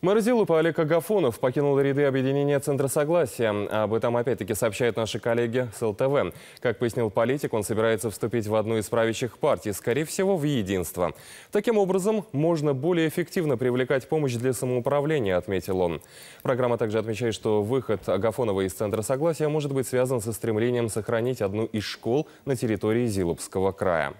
Мэр Зилупа Олег Агафонов покинул ряды объединения Центра Согласия. Об этом опять-таки сообщают наши коллеги с ЛТВ. Как пояснил политик, он собирается вступить в одну из правящих партий, скорее всего, в единство. Таким образом, можно более эффективно привлекать помощь для самоуправления, отметил он. Программа также отмечает, что выход Агафонова из Центра Согласия может быть связан со стремлением сохранить одну из школ на территории Зилупского края.